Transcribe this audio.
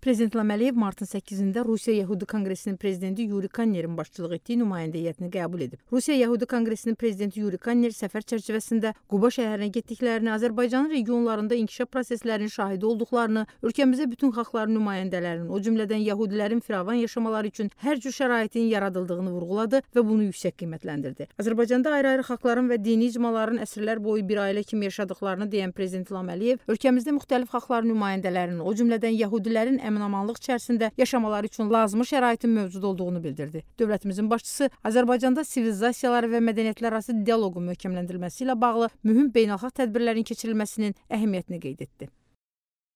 Prezident Laməliyev martın 8-də Rusiya Yəhudi Konqresinin prezidenti Yuri Kannerin başçılıq etdiyi nümayəndə heyətini qəbul edib. Rusiya Yəhudi Konqresinin prezidenti Yuri Kanner səfər çərçivəsində Quba şəhərinə getdiklərini, Azərbaycanın regionlarında inkişaf proseslərinin şahidi olduqlarını, ölkəmizə bütün xalqların nümayəndələrinin, o cümlədən yəhudilərin firavan yaşamaları üçün hər cür şəraitin yaradıldığını vurğuladı və bunu yüksək qiymətləndirdi. Azərbaycanda ayrı-ayrı xalqların və dini icmaların əsrlər boyu bir ailə kimi yaşadıqlarını deyən prezident Laməliyev ölkəmizdə müxtəlif xalqların nümayəndələrinin, o cümlədən yəhudilərin əminamanlıq içərisində yaşamaları üçün lazımi şəraitin mövcud olduğunu bildirdi. Dövlətimizin başçısı Azərbaycanda sivilizasiyalar və mədəniyyətlər arası dialoqun möhkəmləndirilməsi ilə bağlı mühüm beynəlxalq tədbirlərin keçirilməsinin əhəmiyyətini qeyd etdi.